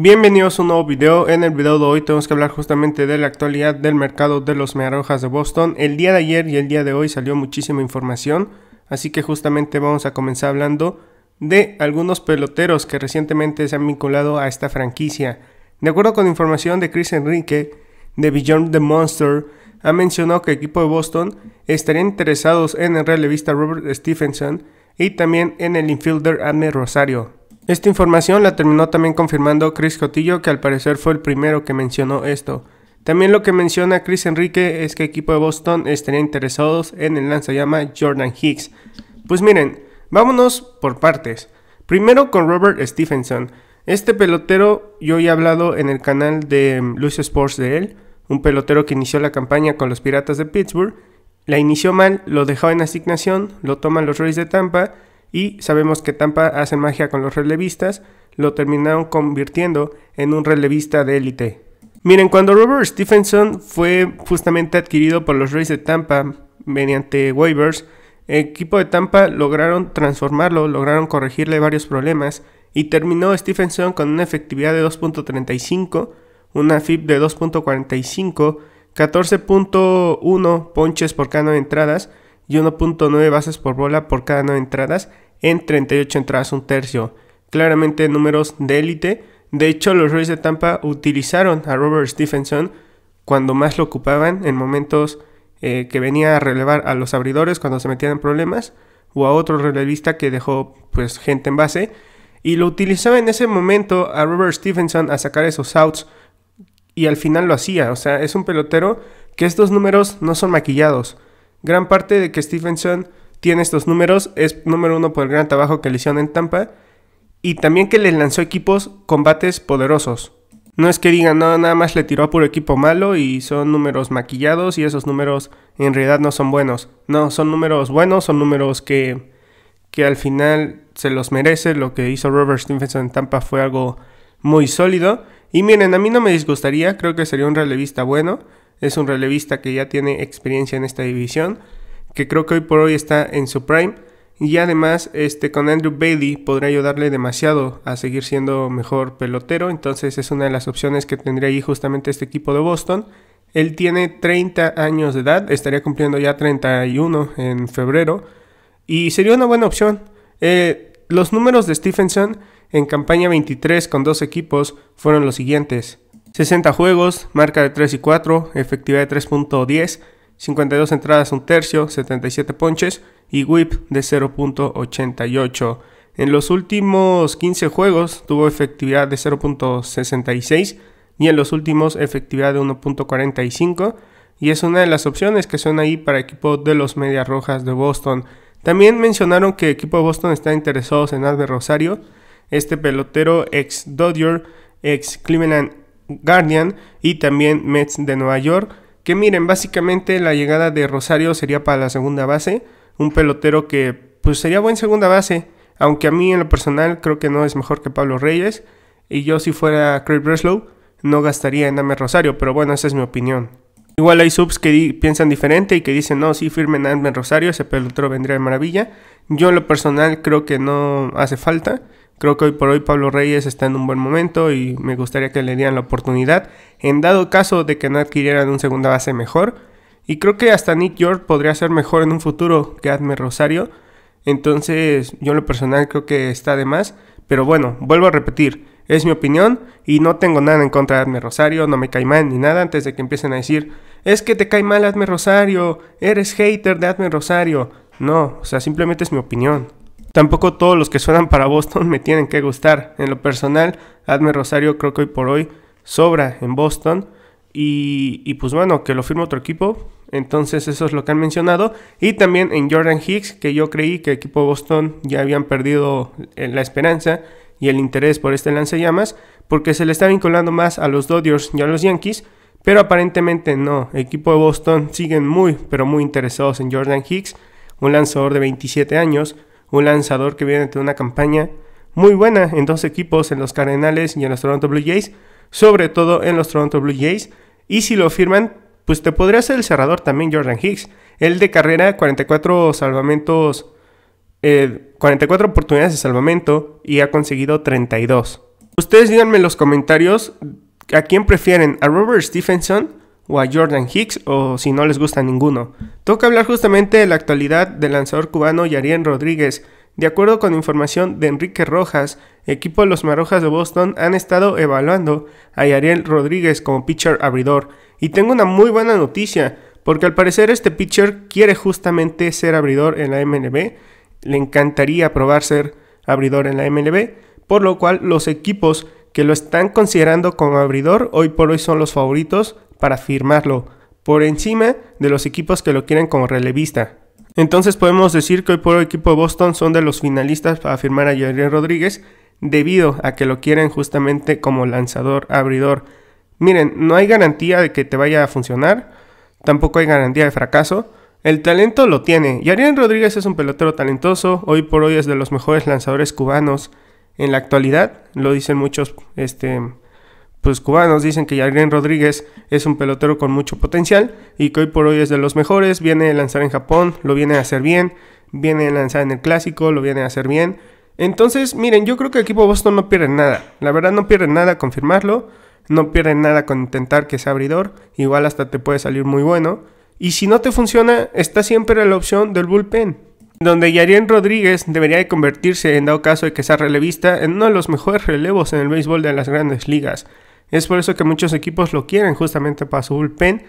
Bienvenidos a un nuevo video, en el video de hoy tenemos que hablar justamente de la actualidad del mercado de los mearojas de Boston. El día de ayer y el día de hoy salió muchísima información, así que justamente vamos a comenzar hablando de algunos peloteros que recientemente se han vinculado a esta franquicia. De acuerdo con información de Chris Enrique de Beyond the Monster, ha mencionado que el equipo de Boston estaría interesados en el relevista Robert Stephenson y también en el infielder Adme Rosario. Esta información la terminó también confirmando Chris Cotillo, que al parecer fue el primero que mencionó esto. También lo que menciona Chris Enrique es que el equipo de Boston estaría interesados en el lanzallama Jordan Hicks. Pues miren, vámonos por partes. Primero con Robert Stephenson. Este pelotero yo ya he hablado en el canal de em, Luis Sports de él, un pelotero que inició la campaña con los Piratas de Pittsburgh. La inició mal, lo dejó en asignación, lo toman los Reyes de Tampa y sabemos que Tampa hace magia con los relevistas, lo terminaron convirtiendo en un relevista de élite. Miren, cuando Robert Stephenson fue justamente adquirido por los Rays de Tampa mediante waivers, el equipo de Tampa lograron transformarlo, lograron corregirle varios problemas y terminó Stephenson con una efectividad de 2.35, una FIP de 2.45, 14.1 ponches por cada entradas, y 1.9 bases por bola por cada 9 entradas en 38 entradas un tercio. Claramente números de élite. De hecho, los Reyes de Tampa utilizaron a Robert Stephenson cuando más lo ocupaban, en momentos eh, que venía a relevar a los abridores cuando se metían en problemas, o a otro relevista que dejó pues gente en base. Y lo utilizaba en ese momento a Robert Stephenson a sacar esos outs. Y al final lo hacía. O sea, es un pelotero que estos números no son maquillados. Gran parte de que Stevenson tiene estos números es número uno por el gran trabajo que le hicieron en Tampa y también que le lanzó equipos combates poderosos. No es que digan, no, nada más le tiró a puro equipo malo y son números maquillados y esos números en realidad no son buenos. No, son números buenos, son números que, que al final se los merece. Lo que hizo Robert Stevenson en Tampa fue algo muy sólido. Y miren, a mí no me disgustaría, creo que sería un relevista bueno es un relevista que ya tiene experiencia en esta división, que creo que hoy por hoy está en su prime. Y además, este, con Andrew Bailey podría ayudarle demasiado a seguir siendo mejor pelotero. Entonces es una de las opciones que tendría ahí justamente este equipo de Boston. Él tiene 30 años de edad, estaría cumpliendo ya 31 en febrero. Y sería una buena opción. Eh, los números de Stephenson en campaña 23 con dos equipos fueron los siguientes. 60 juegos, marca de 3 y 4, efectividad de 3.10, 52 entradas un tercio, 77 ponches y whip de 0.88. En los últimos 15 juegos tuvo efectividad de 0.66 y en los últimos efectividad de 1.45 y es una de las opciones que son ahí para equipo de los Medias Rojas de Boston. También mencionaron que equipo de Boston está interesados en Albert Rosario, este pelotero ex Dodger, ex Cleveland Guardian y también Mets de Nueva York. Que miren, básicamente la llegada de Rosario sería para la segunda base. Un pelotero que pues sería buen segunda base. Aunque a mí en lo personal creo que no es mejor que Pablo Reyes. Y yo si fuera Craig Breslow no gastaría en Ame Rosario. Pero bueno, esa es mi opinión. Igual hay subs que piensan diferente y que dicen, no, si firmen a Rosario, ese pelotero vendría de maravilla. Yo en lo personal creo que no hace falta. Creo que hoy por hoy Pablo Reyes está en un buen momento y me gustaría que le dieran la oportunidad, en dado caso de que no adquirieran un segunda base mejor. Y creo que hasta Nick York podría ser mejor en un futuro que Adme Rosario. Entonces, yo en lo personal creo que está de más. Pero bueno, vuelvo a repetir, es mi opinión y no tengo nada en contra de Adme Rosario, no me cae mal ni nada antes de que empiecen a decir, es que te cae mal Adme Rosario, eres hater de Adme Rosario. No, o sea, simplemente es mi opinión. Tampoco todos los que suenan para Boston me tienen que gustar. En lo personal, Adme Rosario creo que hoy por hoy sobra en Boston. Y, pues bueno, que lo firme otro equipo. Entonces eso es lo que han mencionado. Y también en Jordan Hicks, que yo creí que el equipo de Boston ya habían perdido eh, la esperanza y el interés por este lance llamas, porque se le está vinculando más a los Dodgers y a los Yankees. Pero aparentemente no, el equipo de Boston siguen muy, pero muy interesados en Jordan Hicks, un lanzador de 27 años un lanzador que viene de una campaña muy buena en dos equipos, en los Cardenales y en los Toronto Blue Jays, sobre todo en los Toronto Blue Jays. Y si lo firman, pues te podría ser el cerrador también Jordan Hicks. El de carrera, 44 salvamentos, 44 eh, oportunidades de salvamento y ha conseguido 32. Ustedes díganme en los comentarios a quién prefieren, a Robert Stephenson o a Jordan Hicks o si no les gusta ninguno. Toca hablar justamente de la actualidad del lanzador cubano Yarien Rodríguez. De acuerdo con información de Enrique Rojas, equipo de los Marojas de Boston han estado evaluando a Yariel Rodríguez como pitcher abridor. Y tengo una muy buena noticia, porque al parecer este pitcher quiere justamente ser abridor en la MLB. Le encantaría probar ser abridor en la MLB, por lo cual los equipos que lo están considerando como abridor hoy por hoy son los favoritos para firmarlo por encima de los equipos que lo quieren como relevista. Entonces podemos decir que hoy por hoy equipo de Boston son de los finalistas para firmar a Jair Rodríguez debido a que lo quieren justamente como lanzador abridor. Miren, no hay garantía de que te vaya a funcionar, tampoco hay garantía de fracaso. El talento lo tiene. Yarian Rodríguez es un pelotero talentoso, hoy por hoy es de los mejores lanzadores cubanos en la actualidad, lo dicen muchos este, pues cubanos dicen que Yarien Rodríguez es un pelotero con mucho potencial y que hoy por hoy es de los mejores, viene a lanzar en Japón, lo viene a hacer bien, viene a lanzar en el clásico, lo viene a hacer bien. Entonces, miren, yo creo que el equipo Boston no pierde nada. La verdad no pierde nada con firmarlo, no pierde nada con intentar que sea abridor, igual hasta te puede salir muy bueno. Y si no te funciona, está siempre la opción del bullpen, donde Yarian Rodríguez debería de convertirse, en dado caso de que sea relevista, en uno de los mejores relevos en el béisbol de las grandes ligas. Es por eso que muchos equipos lo quieren justamente para su bullpen,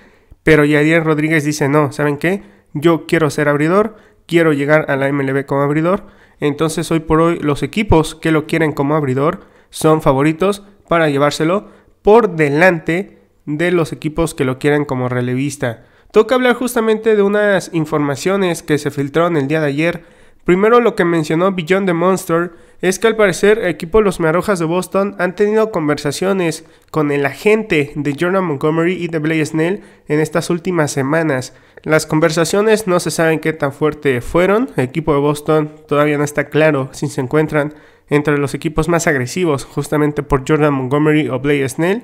pero Yadier Rodríguez dice, no, ¿saben qué? Yo quiero ser abridor, quiero llegar a la MLB como abridor, entonces hoy por hoy los equipos que lo quieren como abridor son favoritos para llevárselo por delante de los equipos que lo quieren como relevista. Toca hablar justamente de unas informaciones que se filtraron el día de ayer. Primero lo que mencionó Beyond the Monster, es que al parecer el equipo de los Marojas de Boston han tenido conversaciones con el agente de Jordan Montgomery y de Blaise Snell en estas últimas semanas. Las conversaciones no se saben qué tan fuerte fueron, el equipo de Boston todavía no está claro si se encuentran entre los equipos más agresivos justamente por Jordan Montgomery o Blaise Snell.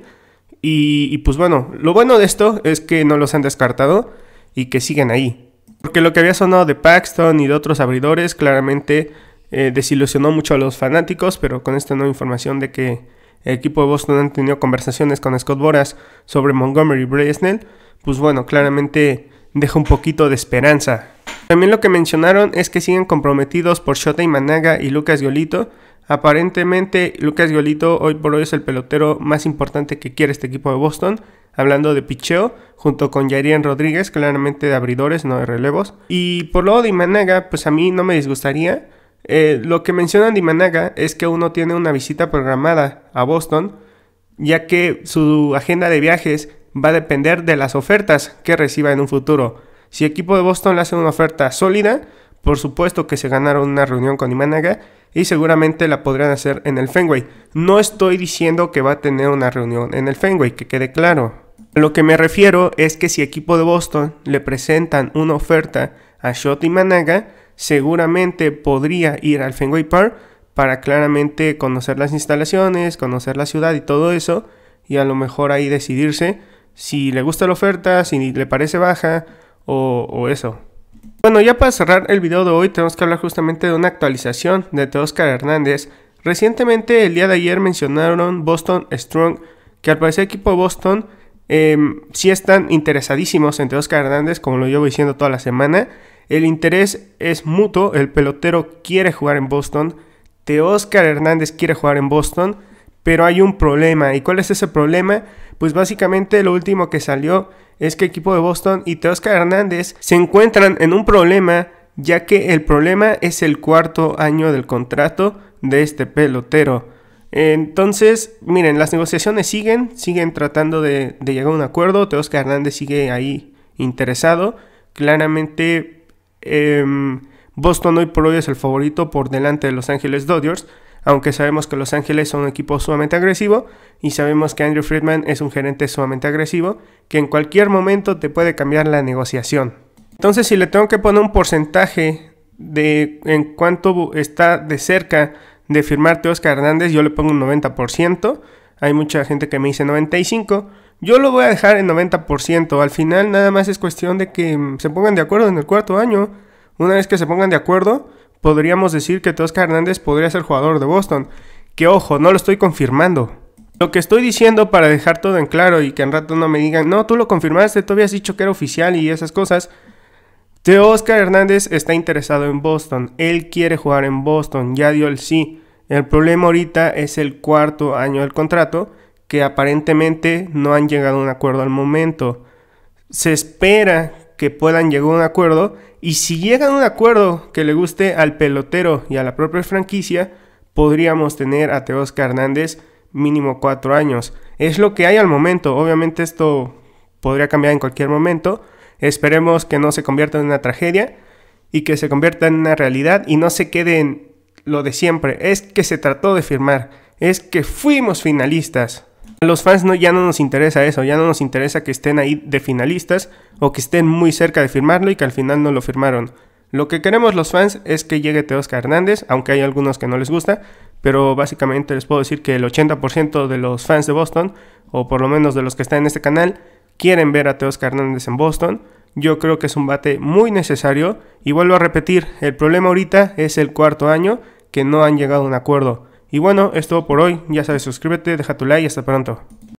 Y, y pues bueno, lo bueno de esto es que no los han descartado y que siguen ahí. Porque lo que había sonado de Paxton y de otros abridores claramente eh, desilusionó mucho a los fanáticos, pero con esta nueva información de que el equipo de Boston han tenido conversaciones con Scott Boras sobre Montgomery y pues bueno, claramente deja un poquito de esperanza. También lo que mencionaron es que siguen comprometidos por Shota y Managa y Lucas Giolito. Aparentemente Lucas Giolito hoy por hoy es el pelotero más importante que quiere este equipo de Boston, hablando de picheo, junto con Yarian Rodríguez, claramente de abridores, no de relevos. Y por lo de Imanaga pues a mí no me disgustaría eh, lo que menciona Imanaga es que uno tiene una visita programada a Boston, ya que su agenda de viajes va a depender de las ofertas que reciba en un futuro. Si el equipo de Boston le hace una oferta sólida, por supuesto que se ganaron una reunión con Imanaga y seguramente la podrán hacer en el Fenway. No estoy diciendo que va a tener una reunión en el Fenway, que quede claro. lo que me refiero es que si equipo de Boston le presentan una oferta a Shot Imanaga, seguramente podría ir al Fenway Park para claramente conocer las instalaciones, conocer la ciudad y todo eso, y a lo mejor ahí decidirse si le gusta la oferta, si le parece baja o, eso. Bueno, ya para cerrar el video de hoy tenemos que hablar justamente de una actualización de oscar Hernández. Recientemente, el día de ayer mencionaron Boston Strong, que al parecer el equipo Boston si em, sí están interesadísimos en Oscar Hernández, como lo llevo diciendo toda la semana. El interés es mutuo, el pelotero quiere jugar en Boston, Teóscar Hernández quiere jugar en Boston, pero hay un problema. ¿Y cuál es ese problema? Pues básicamente lo último que salió es que el equipo de Boston y Teóscar Hernández se encuentran en un problema, ya que el problema es el cuarto año del contrato de este pelotero. Entonces, miren, las negociaciones siguen, siguen tratando de, llegar a un acuerdo. Teóscar Hernández sigue ahí interesado. Claramente Em, Boston hoy por hoy es el favorito por delante de Los Ángeles Dodgers, aunque sabemos que Los Ángeles son un equipo sumamente agresivo y sabemos que Andrew Friedman es un gerente sumamente agresivo que en cualquier momento te puede cambiar la negociación. Entonces, si le tengo que poner un porcentaje de en cuánto está de cerca de firmarte Oscar Hernández, yo le pongo un 90%. Hay mucha gente que me dice 95%. Yo lo voy a dejar en 90%. Al final nada más es cuestión de que mm, se pongan de acuerdo en el cuarto año. Una vez que se pongan de acuerdo, podríamos decir que Tosca Hernández podría ser jugador de Boston. Que ojo, no lo estoy confirmando. Lo que estoy diciendo para dejar todo en claro y que en rato no me digan, no, tú lo confirmaste, tú habías dicho que era oficial y esas cosas. Te Oscar Hernández está interesado en Boston. Él quiere jugar en Boston, ya dio el sí. El problema ahorita es el cuarto año del contrato que aparentemente no han llegado a un acuerdo al momento. Se espera que puedan llegar a un acuerdo y si llegan a un acuerdo que le guste al pelotero y a la propia franquicia, podríamos tener a Teosca Hernández mínimo cuatro años. Es lo que hay al momento. Obviamente esto podría cambiar en cualquier momento. Esperemos que no se convierta en una tragedia y que se convierta en una realidad y no se quede en lo de siempre. Es que se trató de firmar. Es que fuimos finalistas los fans no, ya no nos interesa eso, ya no nos interesa que estén ahí de finalistas o que estén muy cerca de firmarlo y que al final no lo firmaron. Lo que queremos los fans es que llegue Teoscar Hernández, aunque hay algunos que no les gusta, pero básicamente les puedo decir que el 80% de los fans de Boston, o por lo menos de los que están en este canal, quieren ver a teosca Hernández en Boston. Yo creo que es un bate muy necesario y vuelvo a repetir, el problema ahorita es el cuarto año que no han llegado a un acuerdo. Y bueno, es todo por hoy. Ya sabes, suscríbete, deja tu like y hasta pronto.